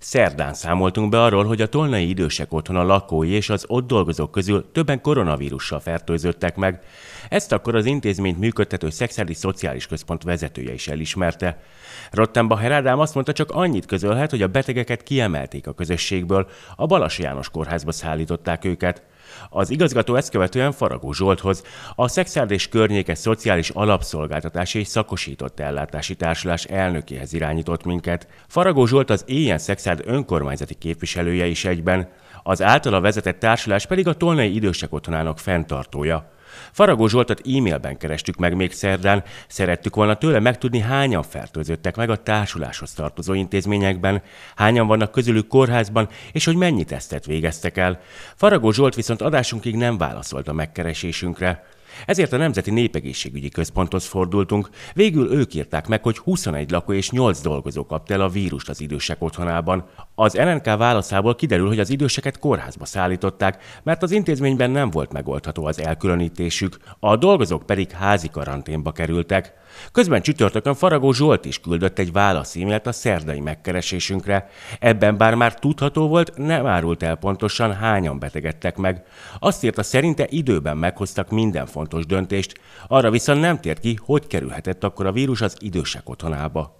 Szerdán számoltunk be arról, hogy a tolnai idősek otthona lakói és az ott dolgozók közül többen koronavírussal fertőzöttek meg. Ezt akkor az intézményt működtető Szexuális Szociális Központ vezetője is elismerte. Rottenba Herádám azt mondta, csak annyit közölhet, hogy a betegeket kiemelték a közösségből, a Balas János kórházba szállították őket. Az igazgató ezt követően Faragó Zsolthoz, a Szexárdés környéke Szociális Alapszolgáltatási és Szakosított Ellátási Társulás elnökéhez irányított minket. Faragó Zsolt az éjjel Szexárd önkormányzati képviselője is egyben, az általa vezetett társulás pedig a Tolnai Idősek Otthonának fenntartója. Faragó Zsoltot e-mailben kerestük meg még szerdán, szerettük volna tőle megtudni hányan fertőzöttek meg a társuláshoz tartozó intézményekben, hányan vannak közülük kórházban, és hogy mennyi tesztet végeztek el. Faragó Zsolt viszont adásunkig nem válaszolt a megkeresésünkre. Ezért a Nemzeti Népegészségügyi Központhoz fordultunk, végül ők írták meg, hogy 21 lakó és 8 dolgozó kapta el a vírust az idősek otthonában. Az NNK válaszából kiderül, hogy az időseket kórházba szállították, mert az intézményben nem volt megoldható az elkülönítésük, a dolgozók pedig házi karanténba kerültek. Közben csütörtökön Faragó Zsolt is küldött egy válaszímélt a szerdai megkeresésünkre. Ebben bár már tudható volt, nem árult el pontosan hányan betegedtek meg. Azt írta, szerinte időben meghoztak minden fontos döntést, arra viszont nem tért ki, hogy kerülhetett akkor a vírus az idősek otthonába.